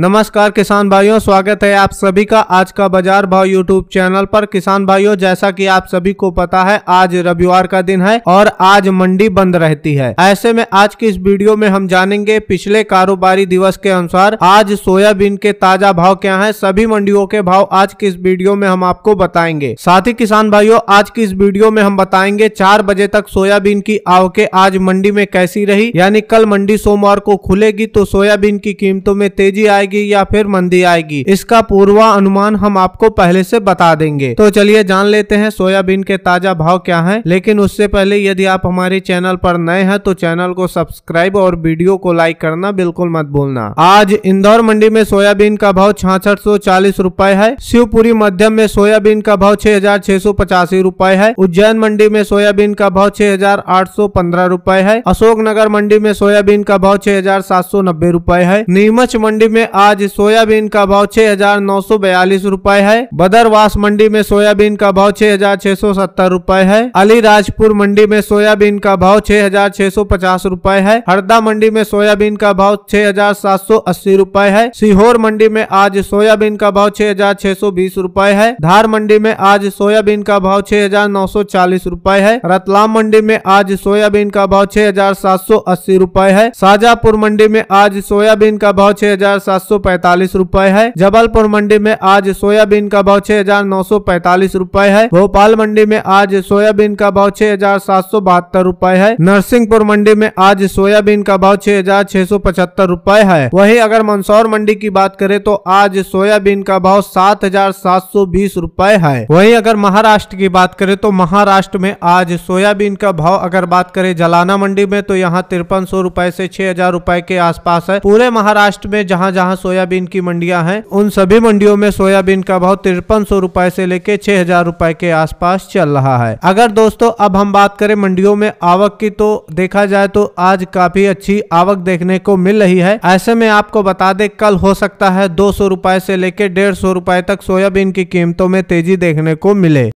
नमस्कार किसान भाइयों स्वागत है आप सभी का आज का बाजार भाव यूट्यूब चैनल पर किसान भाइयों जैसा कि आप सभी को पता है आज रविवार का दिन है और आज मंडी बंद रहती है ऐसे में आज की इस वीडियो में हम जानेंगे पिछले कारोबारी दिवस के अनुसार आज सोयाबीन के ताजा भाव क्या है सभी मंडियों के भाव आज की इस वीडियो में हम आपको बताएंगे साथ ही किसान भाइयों आज की इस वीडियो में हम बताएंगे चार बजे तक सोयाबीन की आवके आज मंडी में कैसी रही यानी कल मंडी सोमवार को खुलेगी तो सोयाबीन की कीमतों में तेजी आएगी आएगी या फिर मंदी आएगी इसका अनुमान हम आपको पहले से बता देंगे तो चलिए जान लेते हैं सोयाबीन के ताजा भाव क्या है लेकिन उससे पहले यदि आप हमारे चैनल पर नए हैं तो चैनल को सब्सक्राइब और वीडियो को लाइक करना बिल्कुल मत भूलना आज इंदौर मंडी में सोयाबीन का भाव छाछठ सौ चालीस रूपए है शिवपुरी मध्यम में सोयाबीन का भाव छह हजार छह सौ पचासी रूपए है उज्जैन मंडी में सोयाबीन का भाव छह हजार आठ सौ पंद्रह रूपए है अशोकनगर मंडी में सोयाबीन का भाव छह हजार सात सौ नब्बे रूपए है नीमच मंडी में आज सोयाबीन का भाव छह हजार नौ सौ बयालीस रूपए है बदरवास मंडी में सोयाबीन का भाव छह हजार छह सौ सत्तर रूपए है अलीराजपुर मंडी में सोयाबीन का भाव छह हजार छह सौ पचास रूपए है हरदा मंडी में सोयाबीन का भाव छह हजार सात सौ अस्सी रूपए है सीहोर मंडी में आज सोयाबीन का भाव छह हजार छह सौ बीस रूपए है धार मंडी में आज सोयाबीन का भाव छह हजार नौ सौ चालीस रूपए है रतलाम मंडी में आज सोयाबीन का भाव छह हजार सात सौ अस्सी रूपए है साजापुर मंडी में आज सोयाबीन का भाव छह हजार सात रुपए सौ पैतालीस रूपए है जबलपुर मंडी में आज सोयाबीन का भाव छह हजार नौ सौ पैतालीस है भोपाल मंडी में आज सोयाबीन का भाव छह हजार सात सौ बहत्तर है नरसिंहपुर मंडी में आज सोयाबीन का भाव छह हजार छह सौ पचहत्तर है वही अगर मंदसौर मंडी की बात करें तो आज सोयाबीन का भाव सात हजार सात सौ बीस रूपए है वही अगर महाराष्ट्र की बात करें तो महाराष्ट्र में आज सोयाबीन का भाव अगर बात करें जलाना मंडी में तो यहाँ तिरपन सौ रूपए ऐसी छह हजार रूपए के आसपास है पूरे महाराष्ट्र में जहाँ जहाँ जहाँ सोयाबीन की मंडिया हैं उन सभी मंडियों में सोयाबीन का भाव तिरपन सौ रूपए से लेकर छह हजार रूपए के आसपास चल रहा है अगर दोस्तों अब हम बात करें मंडियों में आवक की तो देखा जाए तो आज काफी अच्छी आवक देखने को मिल रही है ऐसे में आपको बता दे कल हो सकता है दो सौ रूपये से लेकर डेढ़ सौ रूपए तक सोयाबीन की कीमतों में तेजी देखने को मिले